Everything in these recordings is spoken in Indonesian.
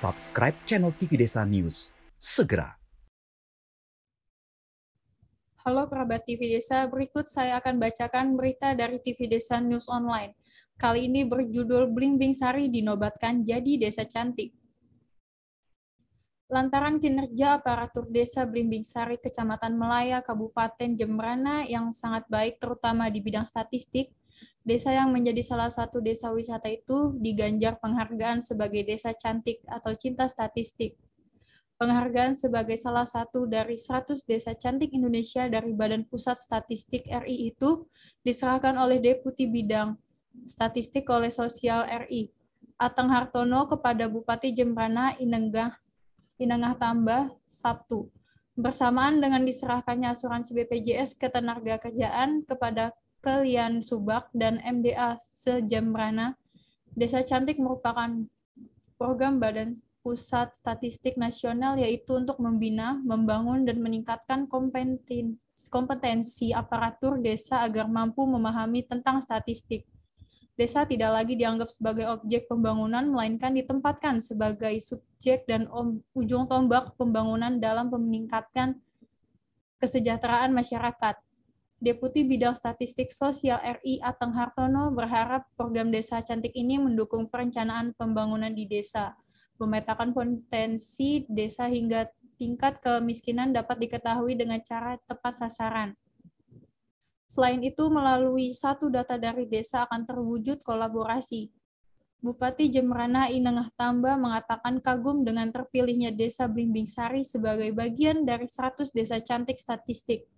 subscribe channel TV Desa News segera. Halo kerabat TV Desa, berikut saya akan bacakan berita dari TV Desa News Online. Kali ini berjudul Bling Bling Sari dinobatkan jadi desa cantik. Lantaran kinerja aparatur desa Blimbing Sari Kecamatan Melaya, Kabupaten Jembrana yang sangat baik terutama di bidang statistik, Desa yang menjadi salah satu desa wisata itu diganjar penghargaan sebagai desa cantik atau cinta statistik. Penghargaan sebagai salah satu dari 100 desa cantik Indonesia dari Badan Pusat Statistik RI itu diserahkan oleh Deputi Bidang Statistik oleh Sosial RI, Ateng Hartono kepada Bupati Jembrana Inenggah Inengah Tambah Sabtu bersamaan dengan diserahkannya asuransi BPJS ketenaga kerjaan kepada Kalian Subak, dan MDA Sejembrana. Desa Cantik merupakan program Badan Pusat Statistik Nasional yaitu untuk membina, membangun, dan meningkatkan kompetensi, kompetensi aparatur desa agar mampu memahami tentang statistik. Desa tidak lagi dianggap sebagai objek pembangunan, melainkan ditempatkan sebagai subjek dan ujung tombak pembangunan dalam meningkatkan kesejahteraan masyarakat. Deputi Bidang Statistik Sosial RI Ateng Hartono berharap program Desa Cantik ini mendukung perencanaan pembangunan di desa, memetakan potensi desa hingga tingkat kemiskinan dapat diketahui dengan cara tepat sasaran. Selain itu, melalui satu data dari desa akan terwujud kolaborasi, Bupati Jemrana Inengah Tamba mengatakan kagum dengan terpilihnya Desa Blimbing Sari sebagai bagian dari 100 desa cantik statistik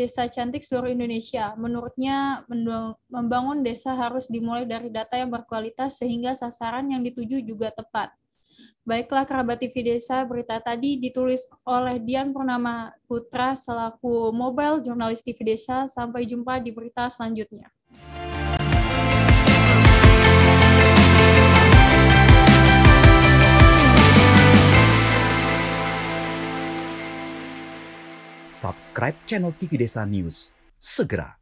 desa cantik seluruh Indonesia. Menurutnya, membangun desa harus dimulai dari data yang berkualitas sehingga sasaran yang dituju juga tepat. Baiklah kerabat TV Desa, berita tadi ditulis oleh Dian Purnama Putra selaku mobile jurnalis TV Desa. Sampai jumpa di berita selanjutnya. subscribe channel TV Desa News segera.